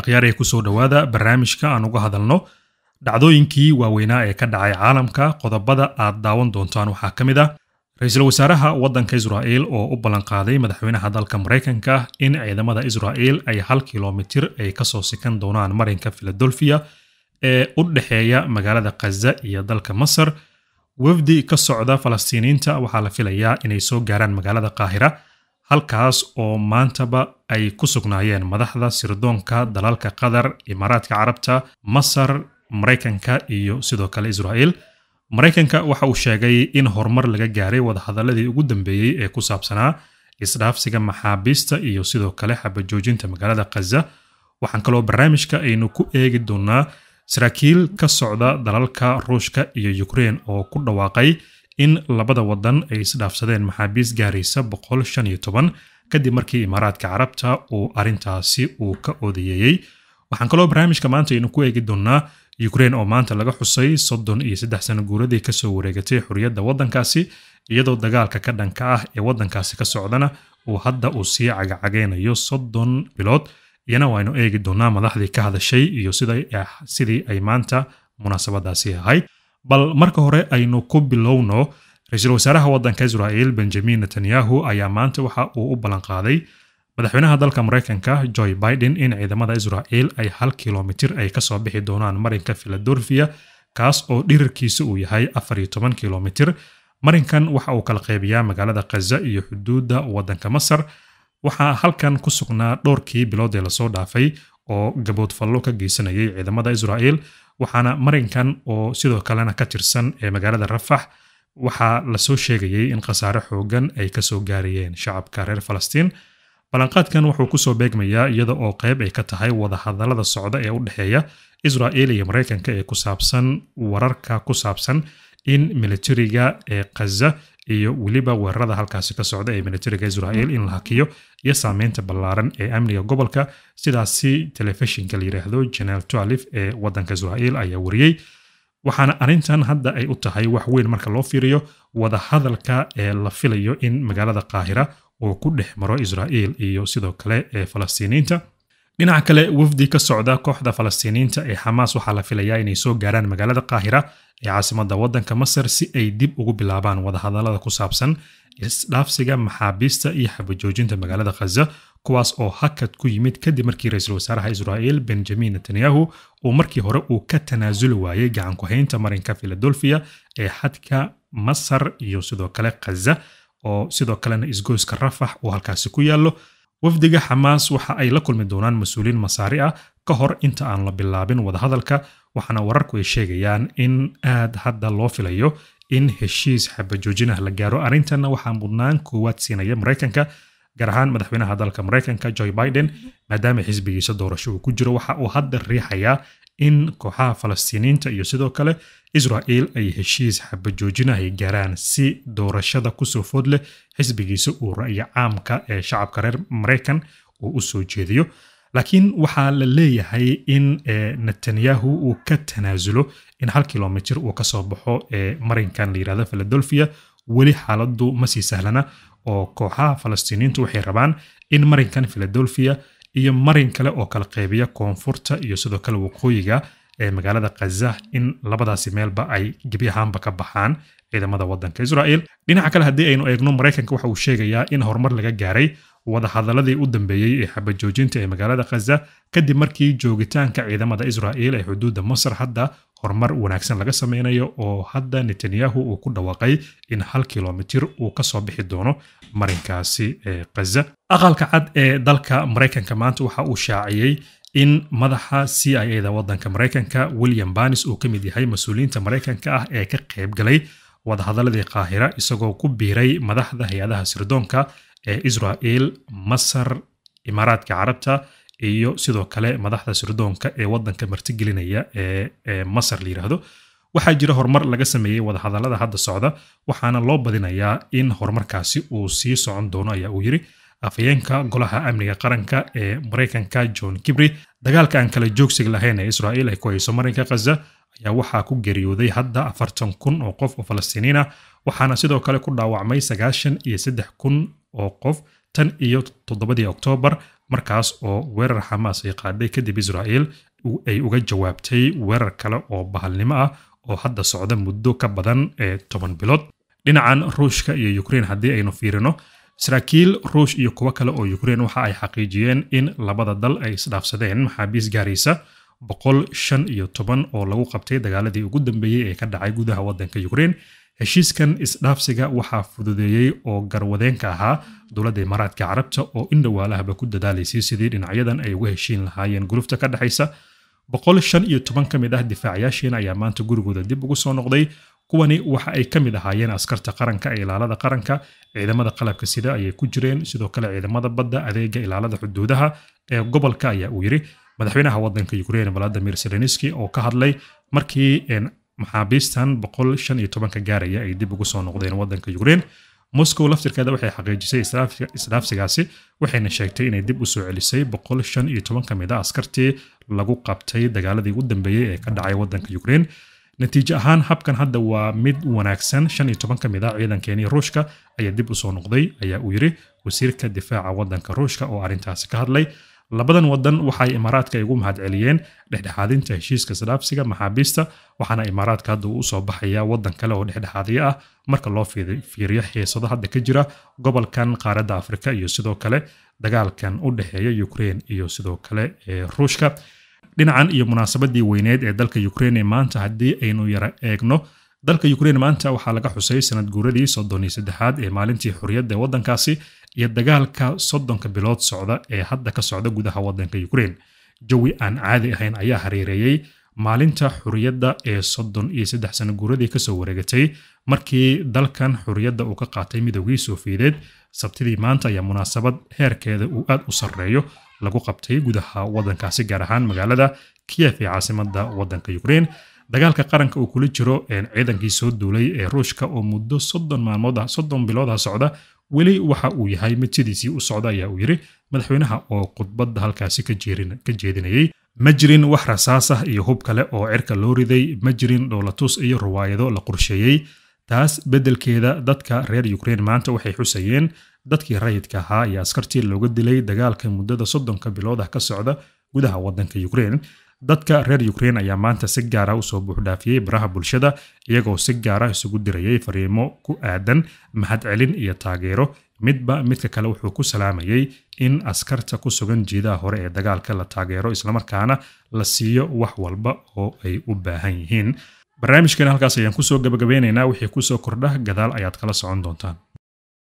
akhyaaraya kusoo dhowaada barnaamijka aan uga hadalno dhacdooyinkii waaweynaa ee ka dhacay caalamka qodobada aad daawan doontaan waxaa ka mid ah ra-iisul wasaaraha waddanka israa'il oo u ballanqaaday madaxweynaha dalka maraykanka in ciidamada israa'il ay hal kilomitir ay kasoo sikan doonaan marinka filadelfiya ee u dhexeeya magaalada khaza iyo dalka masar wafdi ka socda falastiiniinta waxaa la filayaa inay soo gaaraan magaalada qaahira halkaas oo maantaba ay ku sugnaayeen madaxda sirdoonka dalalka qatar imaaraadka carabta masar maraykanka iyo sidoo kale israa'il maraykanka waxa uu sheegay in horumar laga gaaray wadahadaladii ugu dambeeyey ee ku saabsanaa isdhaafsiga maxaabiista iyo sidoo kale xabajoojinta magaalada khaza waxaan kaloo barnaamijka aynu ku eegi doonaa saraakiil ka socda dalalka ruushka iyo ukrein oo ku dhawaaqay in labada wadan ay isdhaafsadeen maxaabiis gaaraysa boqol shan iyo toban kadib markii imaaraadka carabta uu arintaasi uu ka odayeeyey waxaan kaloo barnaamijka maanta aynu ku eegi doonaa ukrein oo maanta laga xusay soddon iyo saddex sano guuradii kasoo wareegatay xorriyadda waddankaasi iyadoo dagaalka ka dhanka ah ee waddankaasi ka socdana uu hadda uu sii cagacagaynayo soddon bilood iyana waaynu eegi doonaa madaxdii ka hadashay iyo sidii ay maanta munaasabadaasi ahayd bal marka hore aynu ku bilowno ra-iisul wasaaraha waddanka israa'il benjamin netanyahu ayaa maanta waxa uu u ballanqaaday madaxweynaha dalka maraykanka joy biden in ciidamada israa'il ay hal kilomitir ay kasoo bixi doonaan marinka filadelfia kaas oo dhirirkiisa uu yahay afar iyo toban kilomitir marinkan waxa uu kala qeybiyaa magaalada khaza iyo xuduudda waddanka masar waxaa halkan ku sugnaa dhowrkii bilood ee lasoo dhaafay oo gaboodfallo ka geysanayay ciidamada israa'il waxaana Mareykan oo sidoo kalena ka tirsan ee magaalada Rafax waxaa lasoo soo sheegayay in khasaare xoogan ay ka soo gaarayeen shacabka reer Falastiin ballanqaadkan wuxuu kusoo beegmayaa iyada oo qayb ay ka tahay wadahadallada socda ee u dhexeeya Israa'il iyo Mareykanka ee ku saabsan wararka ku saabsan in militariga ee khaza iyo weliba weerarada halkaasi ka socda ee militariga israel in la hakiyo iyo saameynta ballaaran ee amniga gobolka sidaasi telefishinka la yidhaahdo jenal tualif ee waddanka israel ayaa wariyey waxaana arrintan hadda ay u tahay wax weyn marka loo fiiriyo wadahadalka ee la filayo in magaalada kaahira uu ku dhex maro israel iyo sidoo kale ee falastiiniinta dhinaca kale wafdi ka socda kooxda falastiiniinta ee xamaas waxaa la filayaa inay soo gaaraan magaalada qaahira ee caasimada waddanka masar si ay dib ugu bilaabaan wadahadalada ku saabsan isdhaafsiga maxaabiista iyo xabajoojinta magaalada khaza kuwaas oo hakad ku yimid kadib markii ra-iisul wasaaraha israa'il benjamin netanyahu uu markii hore uu ka tanaasuli waayey gacan ku-haynta marinka filadelfia ee xadka masar iyo sidoo kale khaza oo sidoo kalena isgoyska rafax uu halkaasi ku yaallo wafdiga xamaas waxa ay la kulmi doonaan mas uuliin masaari ah ka hor inta aan la bilaabin wadahadalka waxaana wararku ay sheegayaan in aad hadda loo filayo in heshiis xabajoojinah la gaaro arrintanna waxaa mudnaan koowaad siinaya maraykanka gaar ahaan madaxweynaha dalka maraykanka joe biden maadaama xisbigiisa doorasho uu ku jiro waxa uu hadda riixayaa in kooxaha falastiiniinta iyo sidoo kale israa'il ay heshiis xabajoojin ay gaaraan si doorashada kusoo food leh xisbigiisa uu ra'yi caamka ee shacabka reer maraykan uu u soo jeediyo laakiin waxaa la leeyahay in eh, netanyahu uu ka tanaasulo in hal kilomitir uu kasoo baxo ee eh, marinkan yirahda philadelphia weli xaaladu ma sii sahlana oo kooxaha falastiiniintu waxay rabaan in marinkan philadelphia iyo marin kale oo kala qeybiya koonfurta iyo sidoo kale waqooyiga ee magaalada khaza in labadaasi meelba ay gebi ahaanba ka baxaan ciidamada wadanka israel dhinaca kale haddii aynu eegno maraykanka waxa uu sheegayaa in horumar laga gaaray wadahadaladii u dambeeyey ee xabajoojinta ee magaalada khaza kadib markii joogitaanka ciidamada israel ee xuduudda masar hadda horumar wanaagsan laga sameynayo oo hadda netanyahu uu ku dhawaaqay in hal kilomitir uu ka soo bixi doono marinkaasi ee khaza aqalka cad ee dalka maraykanka maanta waxa uu shaaciyey in madaxa c i a da waddanka maraykanka william banis uu ka mid yahay mas-uuliyiinta maraykanka ah ee ka qaybgalay wadahadaladii qaahira isagoo ku biiray madaxda hay-adaha sirdoonka ee israel masar imaaraadka carabta iyo sidoo kale madaxda sirdoonka ee wadanka martigelinaya ee masar layidhaahdo waxaa jira horumar laga sameeyey wadahadallada hadda socda waxaana loo badinayaa in horumarkaasi uu sii socon doono ayaa uu yiri afhayeenka golaha amniga qaranka ee maraykanka john kibri dagaalka aan kala joogsig lahayn ee israa'iil ay ku hayso marinka khaza ayaa waxaa ku geeriyooday hadda afartan kun oo qof oo falastiiniin ah waxaana sidoo kale ku dhaawacmay sagaashan iyo saddex kun oo qof tan iyo toddobadii oktoobar markaas oo weerar xamaas ay qaaday kadib israa'iil ay uga jawaabtay weerar kale oo bahalnimo ah oo hadda socda muddo ka badan ee eh, toban bilood dhinacan ruushka iyo ukrein haddii aynu fiirino saraakiil ruush iyo kuwo kale oo ukrein waxa ay xaqiijiyeen in labada dal ay isdhaafsadeen maxaabiis gaaraysa boqol shan iyo toban oo lagu qabtay dagaaladii ugu dambeeyey ee ka dhacay gudaha waddanka ukrein heshiiskan isdhaafsiga waxaa fududeeyey oo garwadeenka ahaa dowladda imaaraadka carabta oo in indhowaalahaba ku dadaalaysay sidii dhinacyadan ay uga heshiin lahaayeen gurufta ka dhexaysa boqol shan iyo toban ka mid ah difaacayaashiina ayaa maanta gurigooda dib ugu soo noqday kuwani waxa ay ka mid ahaayeen askarta qaranka ee ilaalada qaranka ciidamada qalabka sida ayay ku jireen sidoo kale ciidamada badda adeega ilaalada xuduudaha ee gobolka ayaa uu yidhi madaxweynaha wadanka ukrein valadimir zelenski oo ka hadlay markii maxaabiistan boqol shan iyo tobanka gaaraya ay dib ugu soo noqdeen wadanka ukrein moscow laftirkeeda waxay xaqiijisay isdhaafsigaasi waxayna sheegtay inay dib usoo celisay boqol shan iyo toban ka mid a askartii lagu qabtay dagaaladii ugu dambeeyey ee ka dhacay wadanka ukrein natiijo ahaan habkan hadda waa mid wanaagsan shan iyo toban ka mid ah ciidankeeni ruushka ayaa dib usoo noqday ayaa uu yidhi wasiirka difaaca waddanka ruushka oo arrintaasi ka hadlay labadan waddan waxay imaaraadka igu mahadceliyeen dhexdhexaadinta heshiiska sadaabsiga maxaabiista waxaana imaaraadka hadda uu usoo baxaya wadan kale oo dhexdhexaadiyo ah marka loo fiiriyo heesado hadda ka jira gobolkan qaaradda afrika iyo sidoo kale dagaalkan u dhexeeya ukrein iyo sidoo kale ruushka dhinacan iyo munaasabadii weyneed ee dalka ukraine maanta haddii aynu yara eegno dalka ukraine maanta waxaa laga xusay sanad guuradii soddon iyo saddexaad ee maalintii xorriyadda ee waddankaasi iyo dagaalka soddonka bilood socda ee hadda ka socda gudaha waddanka ukrein jawi aan caadi ahayn ayaa hareereeyey maalinta xurriyadda ee soddon iyo saddex sano guuradii kasoo wareegatay markii dalkan xurriyadda uu ka qaatay midoogii soofiyedeed sabtidii maanta ayaa munaasabad heerkeeda uu aad u sarreeyo lagu qabtay gudaha waddankaasi gaar ahaan magaalada kiyef ee caasimada waddanka ukrein dagaalka qaranka uu kula jiro ciidankii soo duulay ee ruushka oo muddo soddon maalmood soddon biloodah socda weli waxa uu yahay mid sidiisii u socda ayaa uu yidhi madaxweynaha oo khudbadda halkaasi ka jeedinayey ma jirin wax rasaas ah iyo hub kale oo cirka loo riday ma jirin dhoolatus iyo ruwaayado la qorsheeyey taas beddelkeeda dadka reer yukrain maanta waxay xusayeen dadkii rayidka ahaa iyo askartii looga dilay dagaalka muddada soddonka bilood ah ka socda gudaha waddanka ukrein dadka reer yukrain ayaa maanta si gaara ah usoo buuxdhaafiyey baraha bulshada iyagoo si gaara ah isugu dirayay fariimo ku aadan mahadcelin iyo taageero midba midka kale wuxuu ku salaamayey in askarta ku sugan jiidaha hore ee dagaalka la taageero islamarkaana la siiyo wax walba oo ay u baahan yihiin barnaamijkeena halkaas ayaan kusoo gabagabaynaynaa wixii kusoo kordha gadaal ayaad kala socon doontaan